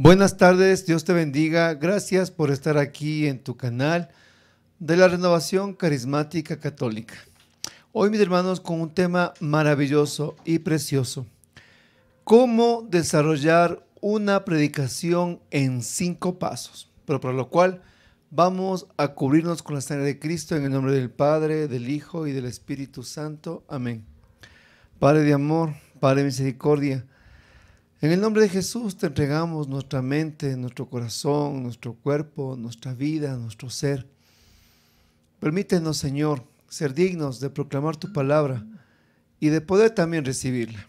Buenas tardes, Dios te bendiga. Gracias por estar aquí en tu canal de la Renovación Carismática Católica. Hoy, mis hermanos, con un tema maravilloso y precioso. ¿Cómo desarrollar una predicación en cinco pasos? Pero para lo cual vamos a cubrirnos con la sangre de Cristo en el nombre del Padre, del Hijo y del Espíritu Santo. Amén. Padre de amor, Padre de misericordia. En el nombre de Jesús te entregamos nuestra mente, nuestro corazón, nuestro cuerpo, nuestra vida, nuestro ser. Permítenos, Señor, ser dignos de proclamar tu palabra y de poder también recibirla.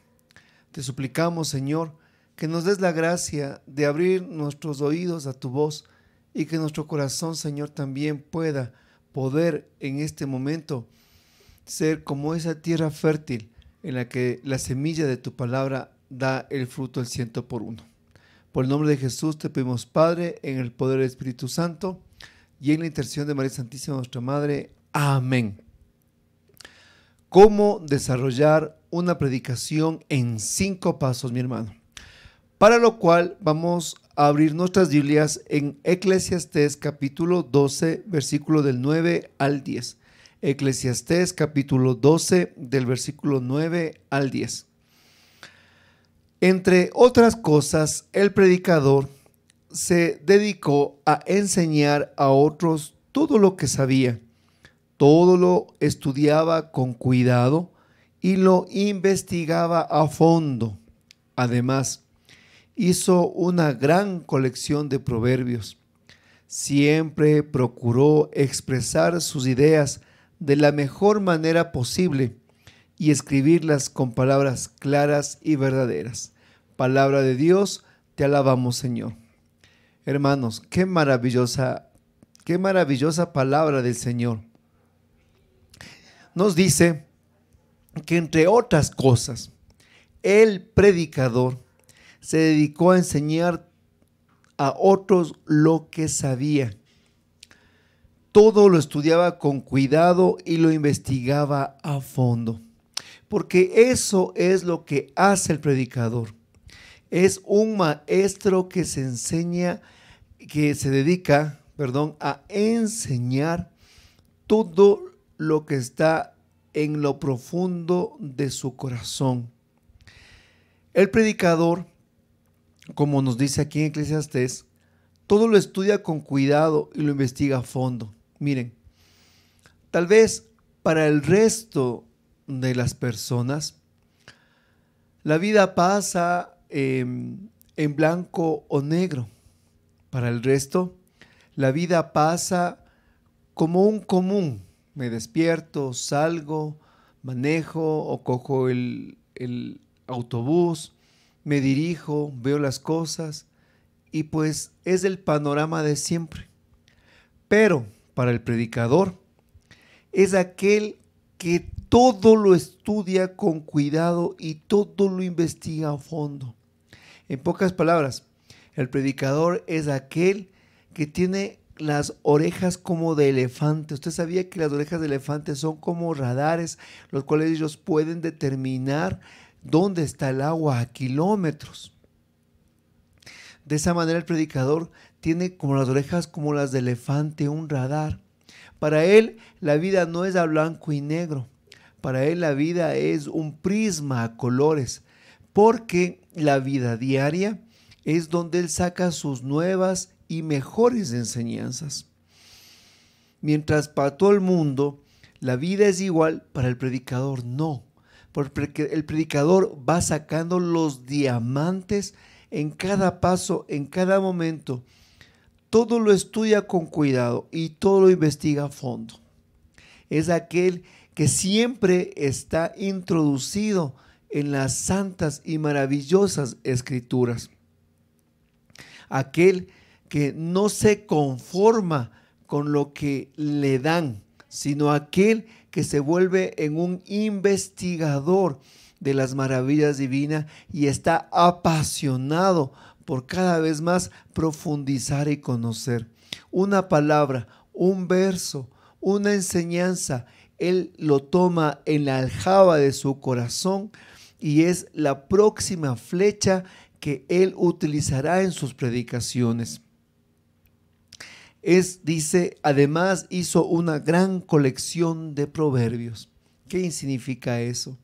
Te suplicamos, Señor, que nos des la gracia de abrir nuestros oídos a tu voz y que nuestro corazón, Señor, también pueda poder en este momento ser como esa tierra fértil en la que la semilla de tu palabra da el fruto el ciento por uno. Por el nombre de Jesús te pedimos, Padre, en el poder del Espíritu Santo y en la intercesión de María Santísima, nuestra Madre. Amén. ¿Cómo desarrollar una predicación en cinco pasos, mi hermano? Para lo cual vamos a abrir nuestras Biblias en Eclesiastés capítulo 12, versículo del 9 al 10. Eclesiastés capítulo 12 del versículo 9 al 10. Entre otras cosas, el predicador se dedicó a enseñar a otros todo lo que sabía. Todo lo estudiaba con cuidado y lo investigaba a fondo. Además, hizo una gran colección de proverbios. Siempre procuró expresar sus ideas de la mejor manera posible y escribirlas con palabras claras y verdaderas. Palabra de Dios, te alabamos Señor. Hermanos, qué maravillosa, qué maravillosa palabra del Señor. Nos dice que entre otras cosas, el predicador se dedicó a enseñar a otros lo que sabía. Todo lo estudiaba con cuidado y lo investigaba a fondo porque eso es lo que hace el predicador. Es un maestro que se enseña, que se dedica, perdón, a enseñar todo lo que está en lo profundo de su corazón. El predicador, como nos dice aquí en Eclesiastes, todo lo estudia con cuidado y lo investiga a fondo. Miren, tal vez para el resto de las personas. La vida pasa em, en blanco o negro. Para el resto, la vida pasa como un común. Me despierto, salgo, manejo o cojo el, el autobús, me dirijo, veo las cosas y pues es el panorama de siempre. Pero para el predicador es aquel que todo lo estudia con cuidado y todo lo investiga a fondo. En pocas palabras, el predicador es aquel que tiene las orejas como de elefante. Usted sabía que las orejas de elefante son como radares, los cuales ellos pueden determinar dónde está el agua a kilómetros. De esa manera el predicador tiene como las orejas como las de elefante, un radar. Para él la vida no es a blanco y negro. Para él la vida es un prisma a colores, porque la vida diaria es donde él saca sus nuevas y mejores enseñanzas. Mientras para todo el mundo la vida es igual, para el predicador no, porque el predicador va sacando los diamantes en cada paso, en cada momento. Todo lo estudia con cuidado y todo lo investiga a fondo. Es aquel que siempre está introducido en las santas y maravillosas escrituras. Aquel que no se conforma con lo que le dan, sino aquel que se vuelve en un investigador de las maravillas divinas y está apasionado por cada vez más profundizar y conocer. Una palabra, un verso, una enseñanza él lo toma en la aljaba de su corazón y es la próxima flecha que Él utilizará en sus predicaciones. Es, dice, además hizo una gran colección de proverbios. ¿Qué significa eso?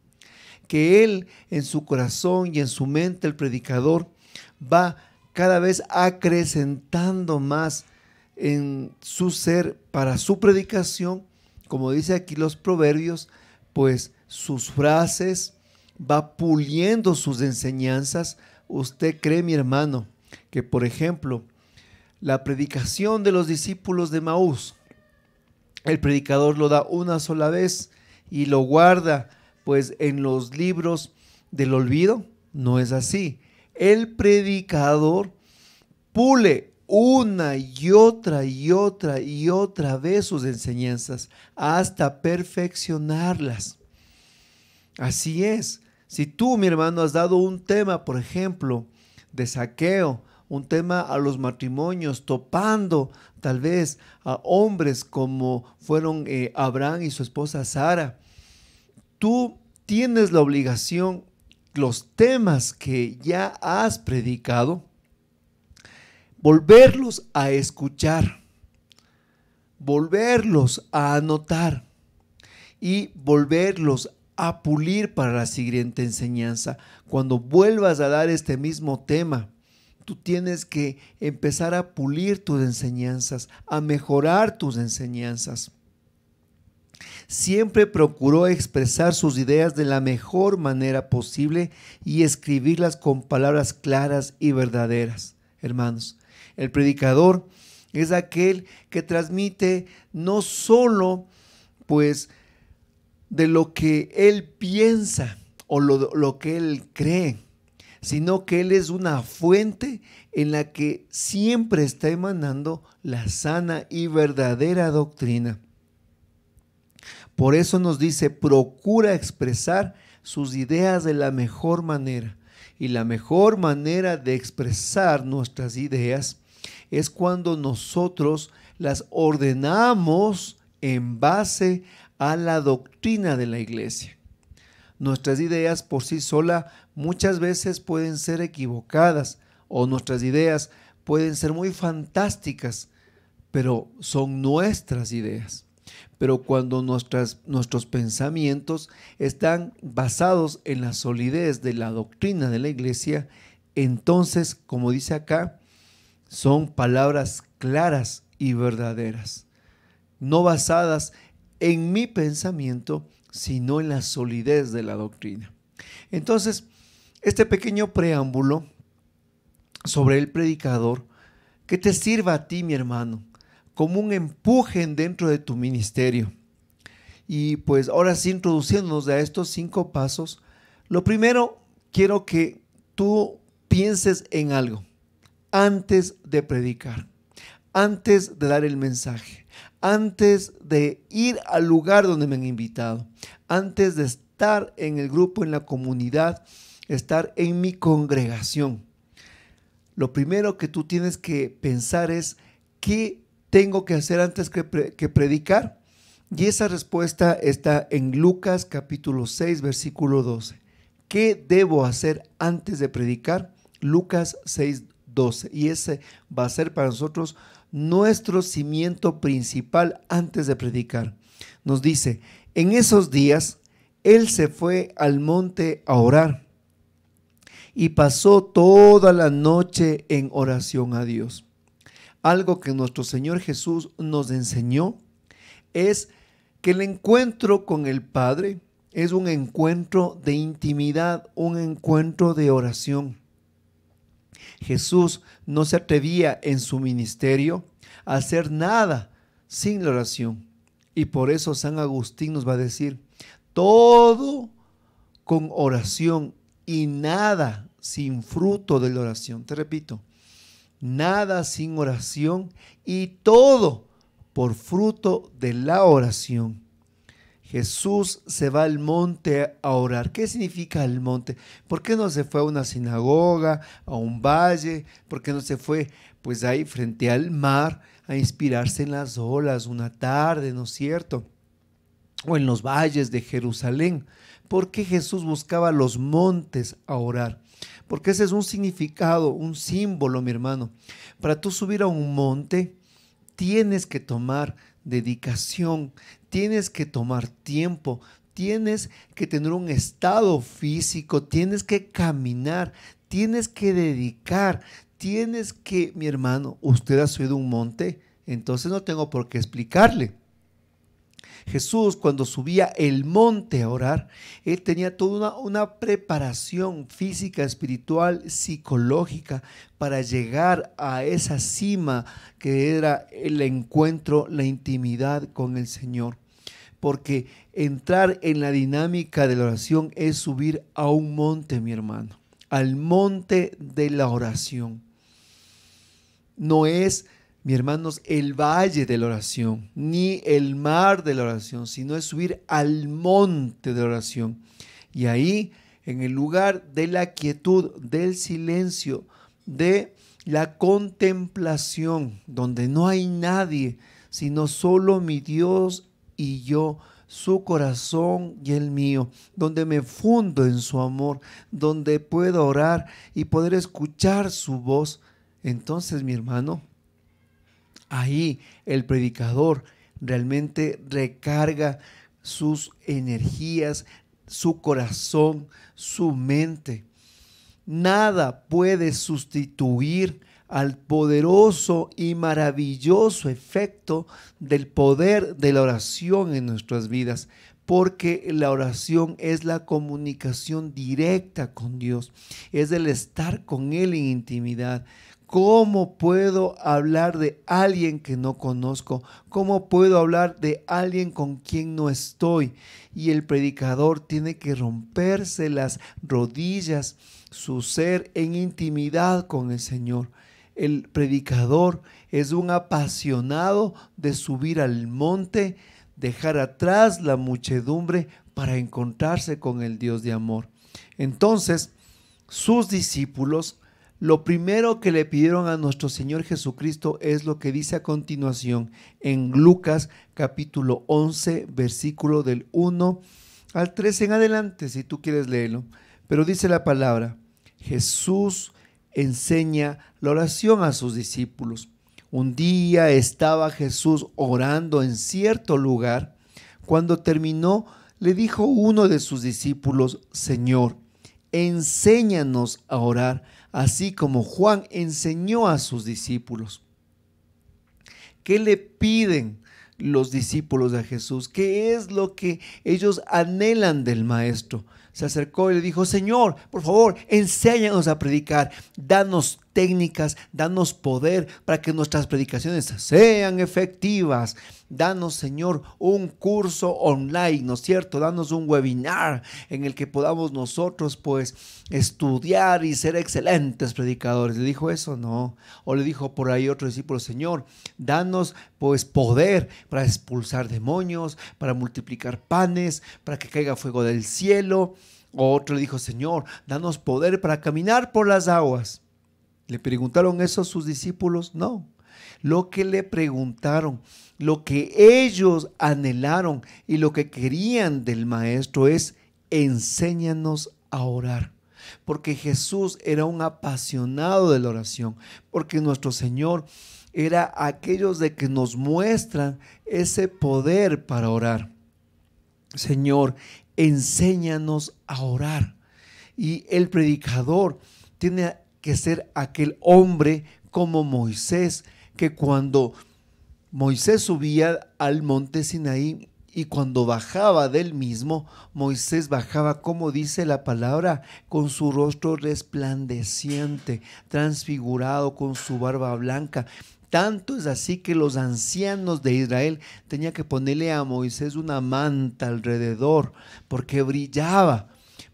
Que Él en su corazón y en su mente, el predicador, va cada vez acrecentando más en su ser para su predicación como dice aquí los proverbios, pues sus frases, va puliendo sus enseñanzas. Usted cree, mi hermano, que por ejemplo, la predicación de los discípulos de Maús, el predicador lo da una sola vez y lo guarda, pues en los libros del olvido no es así. El predicador pule una y otra y otra y otra vez sus enseñanzas hasta perfeccionarlas. Así es. Si tú, mi hermano, has dado un tema, por ejemplo, de saqueo, un tema a los matrimonios, topando tal vez a hombres como fueron eh, Abraham y su esposa Sara, tú tienes la obligación, los temas que ya has predicado, volverlos a escuchar, volverlos a anotar y volverlos a pulir para la siguiente enseñanza. Cuando vuelvas a dar este mismo tema, tú tienes que empezar a pulir tus enseñanzas, a mejorar tus enseñanzas. Siempre procuró expresar sus ideas de la mejor manera posible y escribirlas con palabras claras y verdaderas. Hermanos, el predicador es aquel que transmite no solo pues de lo que él piensa o lo, lo que él cree, sino que él es una fuente en la que siempre está emanando la sana y verdadera doctrina. Por eso nos dice, procura expresar sus ideas de la mejor manera. Y la mejor manera de expresar nuestras ideas es cuando nosotros las ordenamos en base a la doctrina de la iglesia. Nuestras ideas por sí sola muchas veces pueden ser equivocadas o nuestras ideas pueden ser muy fantásticas, pero son nuestras ideas. Pero cuando nuestros pensamientos están basados en la solidez de la doctrina de la iglesia, entonces, como dice acá, son palabras claras y verdaderas, no basadas en mi pensamiento, sino en la solidez de la doctrina. Entonces, este pequeño preámbulo sobre el predicador, que te sirva a ti, mi hermano, como un empuje dentro de tu ministerio. Y pues ahora sí, introduciéndonos a estos cinco pasos, lo primero quiero que tú pienses en algo antes de predicar, antes de dar el mensaje, antes de ir al lugar donde me han invitado, antes de estar en el grupo, en la comunidad, estar en mi congregación. Lo primero que tú tienes que pensar es, ¿qué tengo que hacer antes que, predicar? Y esa respuesta está en Lucas capítulo 6, versículo 12. ¿Qué debo hacer antes de predicar? Lucas 6, y ese va a ser para nosotros nuestro cimiento principal antes de predicar. Nos dice, en esos días él se fue al monte a orar y pasó toda la noche en oración a Dios. Algo que nuestro Señor Jesús nos enseñó es que el encuentro con el Padre es un encuentro de intimidad, un encuentro de oración. Jesús no se atrevía en su ministerio a hacer nada sin la oración. Y por eso San Agustín nos va a decir, todo con oración y nada sin fruto de la oración. Te repito, nada sin oración y todo por fruto de la oración. Jesús se va al monte a orar. ¿Qué significa el monte? ¿Por qué no se fue a una sinagoga, a un valle? ¿Por qué no se fue pues ahí frente al mar a inspirarse en las olas una tarde, ¿no es cierto? O en los valles de Jerusalén. ¿Por qué Jesús buscaba los montes a orar? Porque ese es un significado, un símbolo, mi hermano. Para tú subir a un monte, tienes que tomar dedicación, tienes que tomar tiempo, tienes que tener un estado físico, tienes que caminar, tienes que dedicar, tienes que, mi hermano, usted ha subido un monte, entonces no tengo por qué explicarle. Jesús cuando subía el monte a orar, él tenía toda una, una, preparación física, espiritual, psicológica para llegar a esa cima que era el encuentro, la intimidad con el Señor porque entrar en la dinámica de la oración es subir a un monte, mi hermano, al monte de la oración. No es, mi hermanos, el valle de la oración, ni el mar de la oración, sino es subir al monte de la oración. Y ahí, en el lugar de la quietud, del silencio, de la contemplación, donde no hay nadie, sino solo mi Dios y yo, su corazón y el mío, donde me fundo en su amor, donde puedo orar y poder escuchar su voz. Entonces, mi hermano, ahí el predicador realmente recarga sus energías, su corazón, su mente. Nada puede sustituir al poderoso y maravilloso efecto del poder de la oración en nuestras vidas, porque la oración es la comunicación directa con Dios, es el estar con Él en intimidad, ¿Cómo puedo hablar de alguien que no conozco? ¿Cómo puedo hablar de alguien con quien no estoy? Y el predicador tiene que romperse las rodillas, su ser en intimidad con el Señor. El predicador es un apasionado de subir al monte, dejar atrás la muchedumbre para encontrarse con el Dios de amor. Entonces, sus discípulos, lo primero que le pidieron a nuestro Señor Jesucristo es lo que dice a continuación en Lucas capítulo 11, versículo del 1 al 3 en adelante, si tú quieres leerlo. Pero dice la palabra, Jesús enseña la oración a sus discípulos. Un día estaba Jesús orando en cierto lugar. Cuando terminó, le dijo uno de sus discípulos, Señor, enséñanos a orar, así como Juan enseñó a sus discípulos. ¿Qué le piden los discípulos a Jesús? ¿Qué es lo que ellos anhelan del Maestro? se acercó y le dijo, Señor, por favor, enséñanos a predicar, danos técnicas, danos poder para que nuestras predicaciones sean efectivas. Danos, Señor, un curso online, ¿no es cierto? Danos un webinar en el que podamos nosotros, pues, estudiar y ser excelentes predicadores. ¿Le dijo eso? No. O le dijo por ahí otro discípulo, Señor, danos, pues, poder para expulsar demonios, para multiplicar panes, para que caiga fuego del cielo. otro le dijo, Señor, danos poder para caminar por las aguas. ¿Le preguntaron eso a sus discípulos? No. Lo que le preguntaron, lo que ellos anhelaron y lo que querían del maestro es, enséñanos a orar. Porque Jesús era un apasionado de la oración, porque nuestro Señor era aquellos de que nos muestran ese poder para orar. Señor, enséñanos a orar. Y el predicador tiene que ser aquel hombre como Moisés, que cuando Moisés subía al monte Sinaí y cuando bajaba del mismo, Moisés bajaba, como dice la palabra, con su rostro resplandeciente, transfigurado, con su barba blanca. Tanto es así que los ancianos de Israel tenían que ponerle a Moisés una manta alrededor porque brillaba.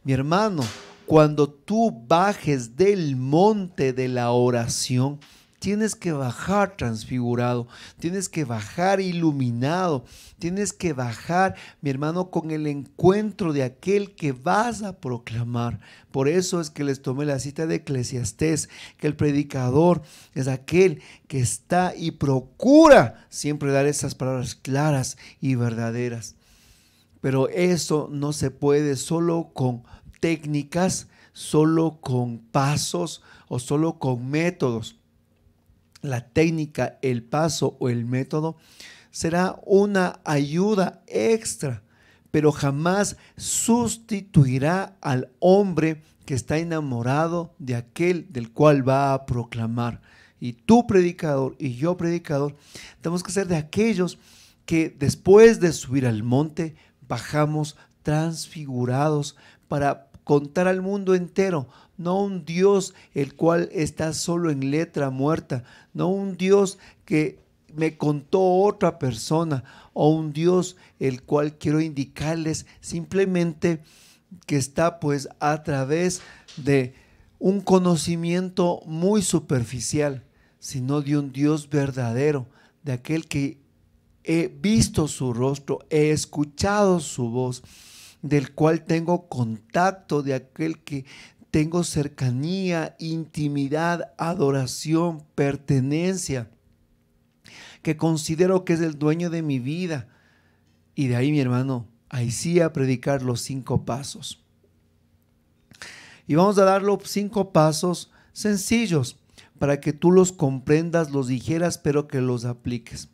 Mi hermano, cuando tú bajes del monte de la oración, tienes que bajar transfigurado, tienes que bajar iluminado, tienes que bajar, mi hermano, con el encuentro de aquel que vas a proclamar. Por eso es que les tomé la cita de Eclesiastés, que el predicador es aquel que está y procura siempre dar esas palabras claras y verdaderas. Pero eso no se puede solo con técnicas, solo con pasos o solo con métodos. La técnica, el paso o el método será una ayuda extra, pero jamás sustituirá al hombre que está enamorado de aquel del cual va a proclamar. Y tú predicador y yo predicador, tenemos que ser de aquellos que después de subir al monte, bajamos transfigurados para contar al mundo entero, no un Dios el cual está solo en letra muerta, no un Dios que me contó otra persona o un Dios el cual quiero indicarles simplemente que está pues a través de un conocimiento muy superficial, sino de un Dios verdadero, de aquel que he visto su rostro, he escuchado su voz del cual tengo contacto, de aquel que tengo cercanía, intimidad, adoración, pertenencia, que considero que es el dueño de mi vida. Y de ahí, mi hermano, ahí sí a predicar los cinco pasos. Y vamos a dar los cinco pasos sencillos para que tú los comprendas, los dijeras, pero que los apliques.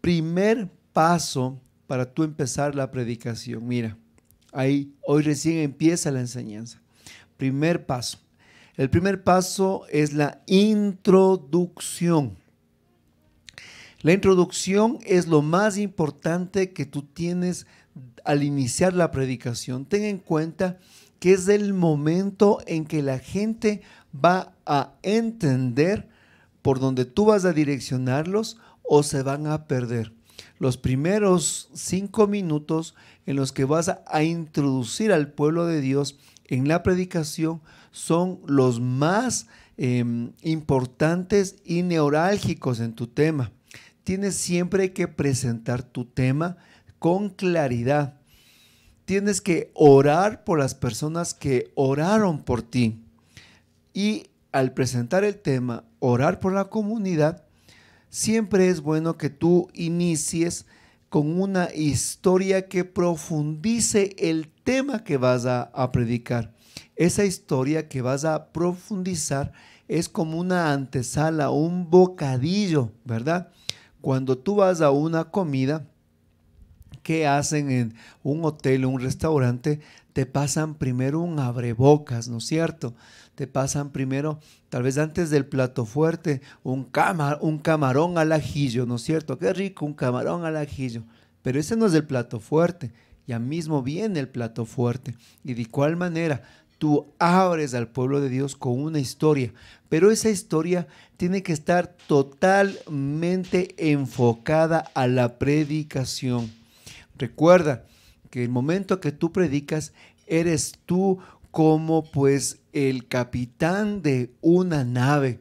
Primer paso para tú empezar la predicación. Mira, Ahí, hoy recién empieza la enseñanza. Primer paso. El primer paso es la introducción. La introducción es lo más importante que tú tienes al iniciar la predicación. Ten en cuenta que es el momento en que la gente va a entender por donde tú vas a direccionarlos o se van a perder los primeros cinco minutos en los que vas a introducir al pueblo de Dios en la predicación son los más em, importantes y neurálgicos en tu tema. Tienes siempre que presentar tu tema con claridad. Tienes que orar por las personas que oraron por ti. Y al presentar el tema, orar por la comunidad, siempre es bueno que tú inicies con una historia que profundice el tema que vas a, predicar. Esa historia que vas a profundizar es como una antesala, un bocadillo, ¿verdad? Cuando tú vas a una comida, que hacen en un hotel o un restaurante? Te pasan primero un abrebocas, ¿no es cierto? te pasan primero, tal vez antes del plato fuerte, un, un camarón al ajillo, ¿no es cierto? Qué rico, un camarón al ajillo. Pero ese no es el plato fuerte, ya mismo viene el plato fuerte. ¿Y de cuál manera? Tú abres al pueblo de Dios con una historia, pero esa historia tiene que estar totalmente enfocada a la predicación. Recuerda que el momento que tú predicas, eres tú como pues el capitán de una nave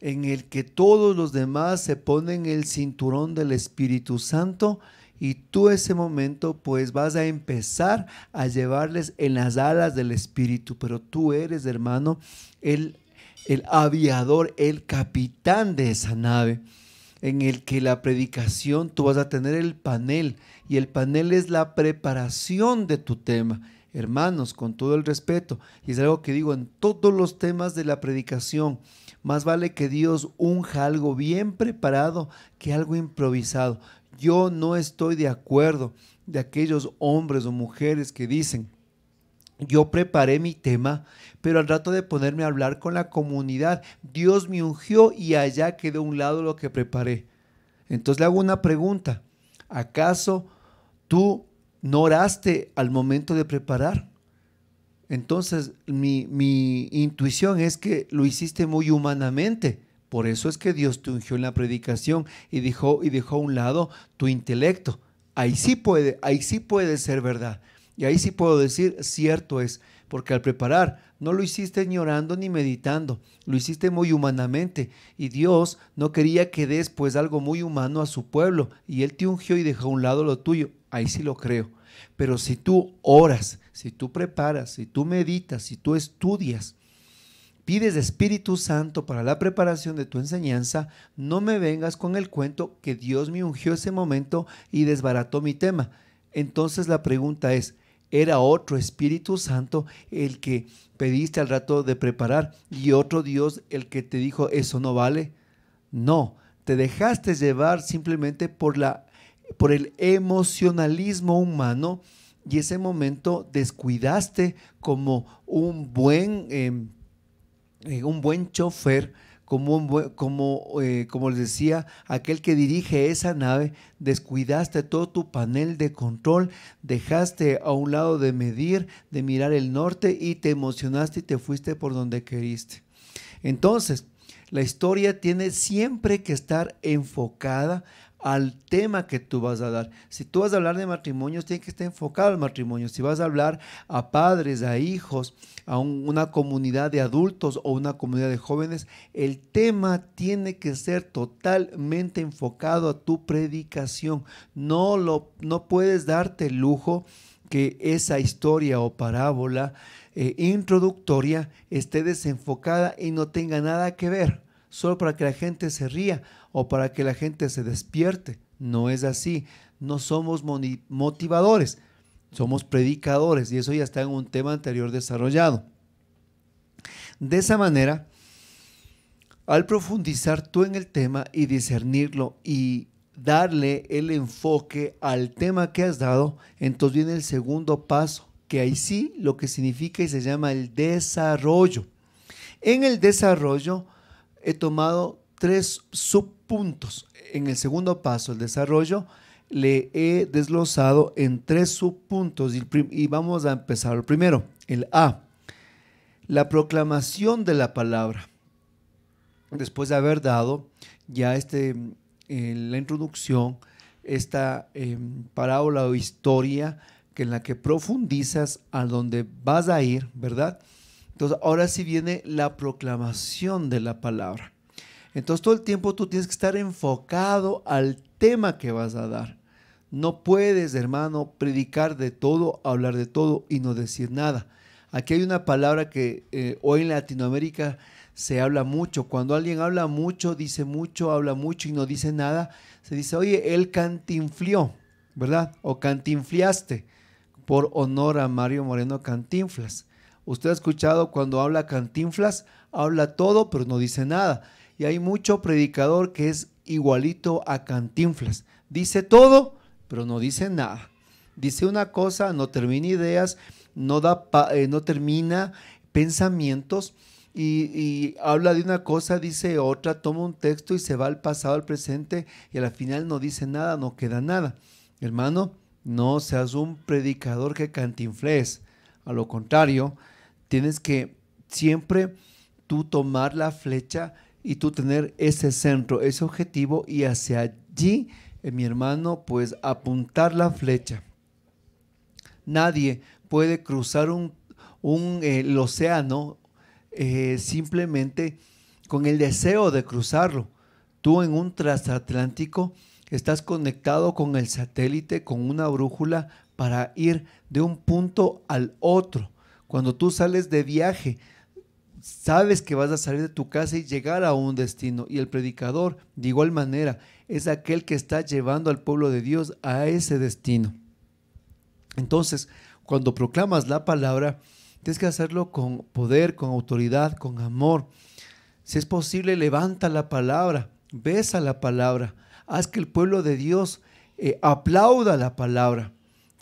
en el que todos los demás se ponen el cinturón del Espíritu Santo y tú ese momento pues vas a empezar a llevarles en las alas del Espíritu, pero tú eres hermano el, el aviador, el capitán de esa nave en el que la predicación tú vas a tener el panel y el panel es la preparación de tu tema hermanos, con todo el respeto, y es algo que digo en todos los temas de la predicación, más vale que Dios unja algo bien preparado que algo improvisado. Yo no estoy de acuerdo de aquellos hombres o mujeres que dicen, yo preparé mi tema, pero al rato de ponerme a hablar con la comunidad, Dios me ungió y allá quedó a un lado lo que preparé. Entonces le hago una pregunta. ¿Acaso tú no oraste al momento de preparar. Entonces, mi, intuición es que lo hiciste muy humanamente. Por eso es que Dios te ungió en la predicación y dejó, y dejó a un lado tu intelecto. Ahí sí puede, ahí sí puede ser verdad. Y ahí sí puedo decir, cierto es, porque al preparar no lo hiciste ni orando ni meditando, lo hiciste muy humanamente. Y Dios no quería que des pues algo muy humano a su pueblo, y Él te ungió y dejó a un lado lo tuyo ahí sí lo creo. Pero si tú oras, si tú preparas, si tú meditas, si tú estudias, pides Espíritu Santo para la preparación de tu enseñanza, no me vengas con el cuento que Dios me ungió ese momento y desbarató mi tema. Entonces la pregunta es, ¿era otro Espíritu Santo el que pediste al rato de preparar y otro Dios el que te dijo eso no vale? No, te dejaste llevar simplemente por la por el emocionalismo humano y ese momento descuidaste como un buen, em, eh, un buen chofer, como, como, eh, como les decía, aquel que dirige esa nave, descuidaste todo tu panel de control, dejaste a un lado de medir, de mirar el norte y te emocionaste y te fuiste por donde queriste. Entonces, la historia tiene siempre que estar enfocada al tema que tú vas a dar. Si tú vas a hablar de matrimonios, tiene que estar enfocado al matrimonio. Si vas a hablar a padres, a hijos, a una comunidad de adultos o una comunidad de jóvenes, el tema tiene que ser totalmente enfocado a tu predicación. No, lo, no puedes darte el lujo que esa historia o parábola eh, introductoria esté desenfocada y no tenga nada que ver solo para que la gente se ría o para que la gente se despierte. No es así. No somos motivadores, somos predicadores y eso ya está en un tema anterior desarrollado. De esa manera, al profundizar tú en el tema y discernirlo y darle el enfoque al tema que has dado, entonces viene el segundo paso, que ahí sí lo que significa y se llama el desarrollo. En el desarrollo he tomado tres subpuntos. En el segundo paso, el desarrollo, le he desglosado en tres subpuntos y, vamos a empezar. El primero, el A, la proclamación de la palabra. Después de haber dado ya este, eh, la introducción, esta em, parábola o historia que en la que profundizas a donde vas a ir, ¿verdad? Entonces, ahora sí viene la proclamación de la palabra. Entonces, todo el tiempo tú tienes que estar enfocado al tema que vas a dar. No puedes, hermano, predicar de todo, hablar de todo y no decir nada. Aquí hay una palabra que eh, hoy en Latinoamérica se habla mucho. Cuando alguien habla mucho, dice mucho, habla mucho y no dice nada, se dice, oye, él cantinflió, ¿verdad? O cantinfliaste, por honor a Mario Moreno Cantinflas. Usted ha escuchado cuando habla Cantinflas, habla todo pero no dice nada. Y hay mucho predicador que es igualito a Cantinflas. Dice todo pero no dice nada. Dice una cosa, no termina ideas, no, da eh, no termina pensamientos. Y, habla de una cosa, dice otra, toma un texto y se va al pasado, al presente, y al final no dice nada, no queda nada. Hermano, no seas un predicador que cantinfles. A lo contrario, tienes que siempre tú tomar la flecha y tú tener ese centro, ese objetivo y hacia allí, eh, mi hermano, pues apuntar la flecha. Nadie puede cruzar un, eh, el océano eh, simplemente con el deseo de cruzarlo. Tú en un transatlántico estás conectado con el satélite, con una brújula para ir de un punto al otro. Cuando tú sales de viaje, sabes que vas a salir de tu casa y llegar a un destino. Y el predicador, de igual manera, es aquel que está llevando al pueblo de Dios a ese destino. Entonces, cuando proclamas la palabra, tienes que hacerlo con poder, con autoridad, con amor. Si es posible, levanta la palabra, besa la palabra, haz que el pueblo de Dios eh, aplauda la palabra.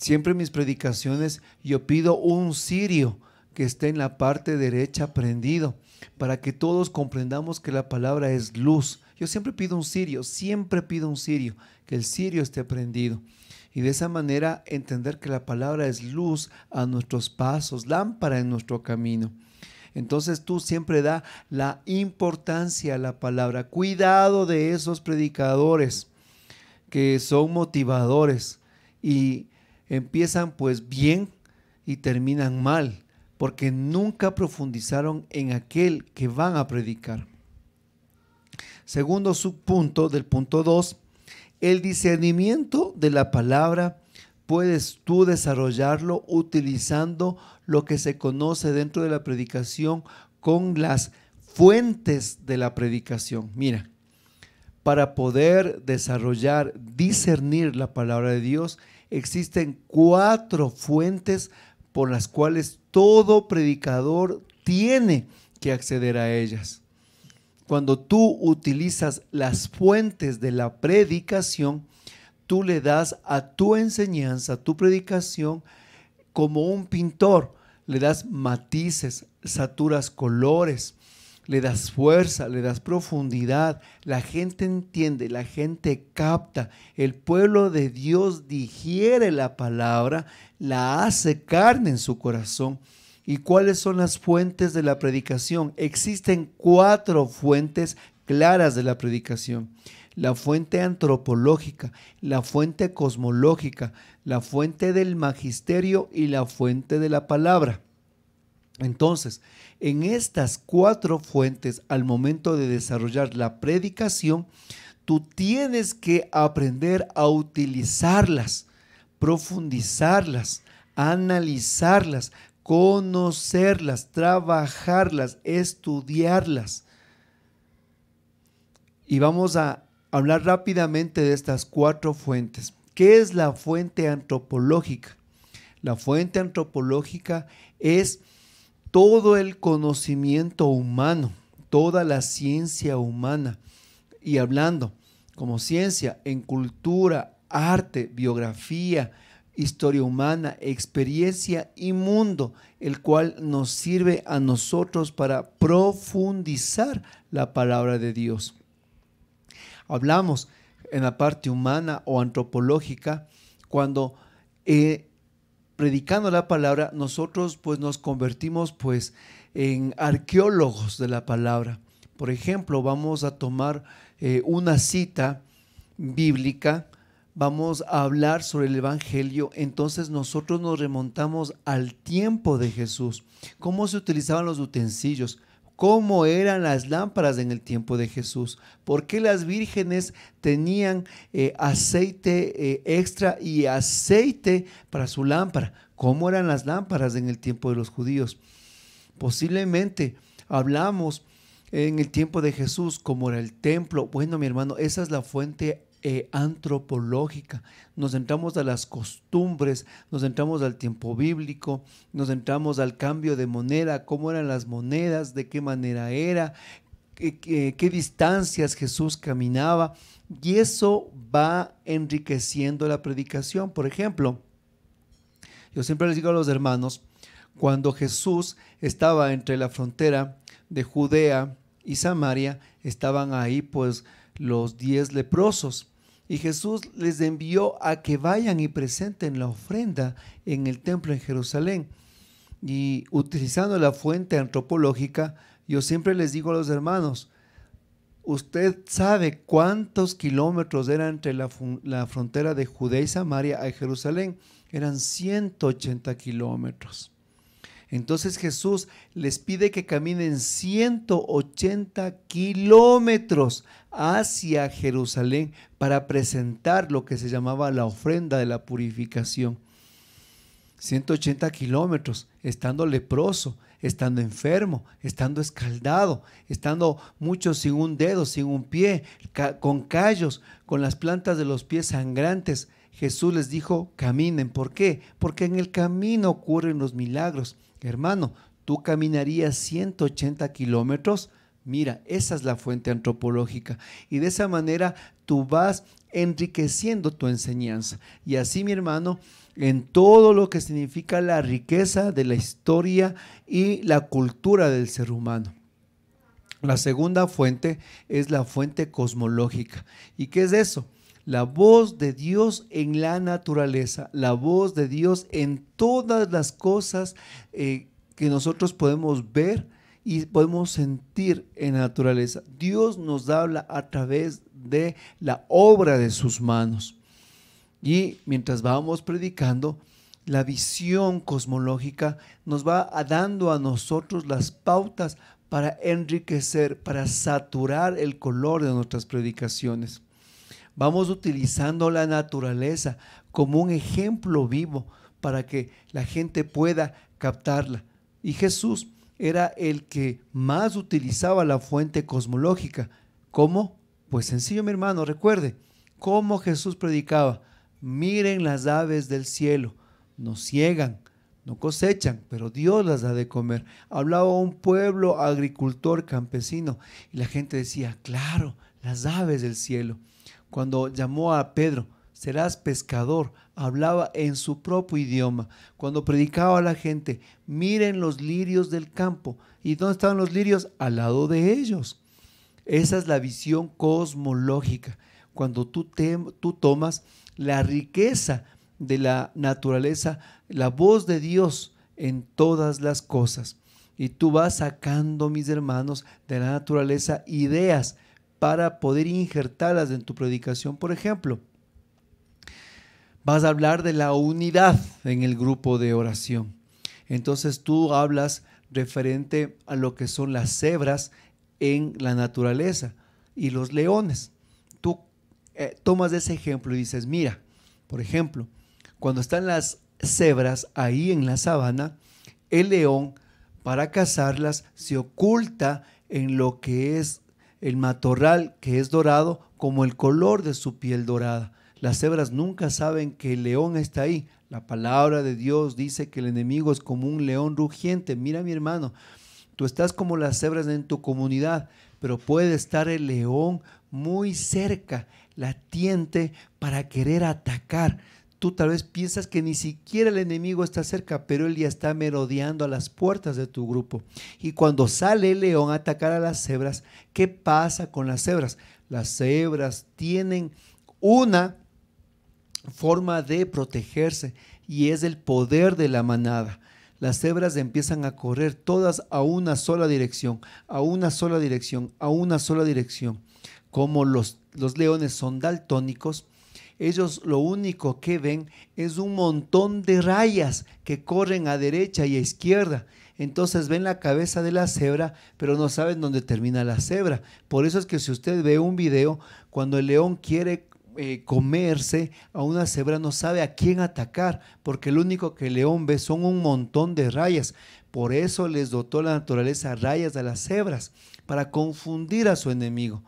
Siempre en mis predicaciones yo pido un cirio que esté en la parte derecha prendido, para que todos comprendamos que la palabra es luz. Yo siempre pido un cirio, siempre pido un cirio, que el cirio esté prendido. Y de esa manera entender que la palabra es luz a nuestros pasos, lámpara en nuestro camino. Entonces tú siempre da la importancia a la palabra. Cuidado de esos predicadores que son motivadores y empiezan pues bien y terminan mal, porque nunca profundizaron en aquel que van a predicar. Segundo subpunto del punto 2, el discernimiento de la palabra puedes tú desarrollarlo utilizando lo que se conoce dentro de la predicación con las fuentes de la predicación. Mira, para poder desarrollar, discernir la palabra de Dios, existen cuatro fuentes por las cuales todo predicador tiene que acceder a ellas. Cuando tú utilizas las fuentes de la predicación, tú le das a tu enseñanza, a tu predicación, como un pintor, le das matices, saturas colores, le das fuerza, le das profundidad, la gente entiende, la gente capta, el pueblo de Dios digiere la palabra, la hace carne en su corazón. ¿Y cuáles son las fuentes de la predicación? Existen cuatro fuentes claras de la predicación. La fuente antropológica, la fuente cosmológica, la fuente del magisterio y la fuente de la palabra. Entonces, en estas cuatro fuentes, al momento de desarrollar la predicación, tú tienes que aprender a utilizarlas, profundizarlas, analizarlas, conocerlas, trabajarlas, estudiarlas. Y vamos a hablar rápidamente de estas cuatro fuentes. ¿Qué es la fuente antropológica? La fuente antropológica es todo el conocimiento humano, toda la ciencia humana, y hablando como ciencia, en cultura, arte, biografía, historia humana, experiencia y mundo, el cual nos sirve a nosotros para profundizar la palabra de Dios. Hablamos en la parte humana o antropológica cuando eh, predicando la palabra, nosotros pues nos convertimos pues en arqueólogos de la palabra. Por ejemplo, vamos a tomar eh, una cita bíblica, vamos a hablar sobre el Evangelio, entonces nosotros nos remontamos al tiempo de Jesús, cómo se utilizaban los utensilios, cómo eran las lámparas en el tiempo de Jesús, por qué las vírgenes tenían eh, aceite eh, extra y aceite para su lámpara, cómo eran las lámparas en el tiempo de los judíos. Posiblemente hablamos en el tiempo de Jesús, como era el templo. Bueno, mi hermano, esa es la fuente eh, antropológica. Nos entramos a las costumbres, nos entramos al tiempo bíblico, nos entramos al cambio de moneda, cómo eran las monedas, de qué manera era, qué distancias Jesús caminaba. Y eso va enriqueciendo la predicación. Por ejemplo, yo siempre les digo a los hermanos, cuando Jesús estaba entre la frontera de Judea y Samaria, estaban ahí pues los diez leprosos. Y Jesús les envió a que vayan y presenten la ofrenda en el templo en Jerusalén. Y utilizando la fuente antropológica, yo siempre les digo a los hermanos, usted sabe cuántos kilómetros era entre la, la frontera de Judea y Samaria a Jerusalén. Eran 180 kilómetros. Entonces Jesús les pide que caminen 180 kilómetros hacia Jerusalén para presentar lo que se llamaba la ofrenda de la purificación. 180 kilómetros, estando leproso, estando enfermo, estando escaldado, estando mucho sin un dedo, sin un pie, con callos, con las plantas de los pies sangrantes. Jesús les dijo, caminen. ¿Por qué? Porque en el camino ocurren los milagros hermano, tú caminarías 180 kilómetros. Mira, esa es la fuente antropológica. Y de esa manera tú vas enriqueciendo tu enseñanza. Y así, mi hermano, en todo lo que significa la riqueza de la historia y la cultura del ser humano. La segunda fuente es la fuente cosmológica. ¿Y qué es eso? la voz de Dios en la naturaleza, la voz de Dios en todas las cosas eh, que nosotros podemos ver y podemos sentir en la naturaleza. Dios nos habla a través de la obra de sus manos. Y mientras vamos predicando, la visión cosmológica nos va dando a nosotros las pautas para enriquecer, para saturar el color de nuestras predicaciones vamos utilizando la naturaleza como un ejemplo vivo para que la gente pueda captarla. Y Jesús era el que más utilizaba la fuente cosmológica. ¿Cómo? Pues sencillo, mi hermano, recuerde, cómo Jesús predicaba. Miren las aves del cielo, no ciegan, no cosechan, pero Dios las da de comer. Hablaba un pueblo agricultor campesino y la gente decía, claro, las aves del cielo cuando llamó a Pedro, serás pescador, hablaba en su propio idioma. Cuando predicaba a la gente, miren los lirios del campo. ¿Y dónde estaban los lirios? Al lado de ellos. Esa es la visión cosmológica. Cuando tú, tú tomas la riqueza de la naturaleza, la voz de Dios en todas las cosas. Y tú vas sacando, mis hermanos, de la naturaleza ideas para poder injertarlas en tu predicación, por ejemplo. Vas a hablar de la unidad en el grupo de oración. Entonces tú hablas referente a lo que son las cebras en la naturaleza y los leones. Tú eh, tomas ese ejemplo y dices, mira, por ejemplo, cuando están las cebras ahí en la sabana, el león para cazarlas se oculta en lo que es el matorral que es dorado como el color de su piel dorada. Las cebras nunca saben que el león está ahí. La palabra de Dios dice que el enemigo es como un león rugiente. Mira mi hermano, tú estás como las cebras en tu comunidad, pero puede estar el león muy cerca, latiente para querer atacar tú tal vez piensas que ni siquiera el enemigo está cerca, pero él ya está merodeando a las puertas de tu grupo. Y cuando sale el león a atacar a las cebras, ¿qué pasa con las cebras? Las cebras tienen una forma de protegerse y es el poder de la manada. Las cebras empiezan a correr todas a una sola dirección, a una sola dirección, a una sola dirección. Como los, los leones son daltónicos, ellos lo único que ven es un montón de rayas que corren a derecha y a izquierda. Entonces ven la cabeza de la cebra, pero no saben dónde termina la cebra. Por eso es que si usted ve un video, cuando el león quiere eh, comerse a una cebra, no sabe a quién atacar, porque lo único que el león ve son un montón de rayas. Por eso les dotó la naturaleza rayas a las cebras, para confundir a su enemigo.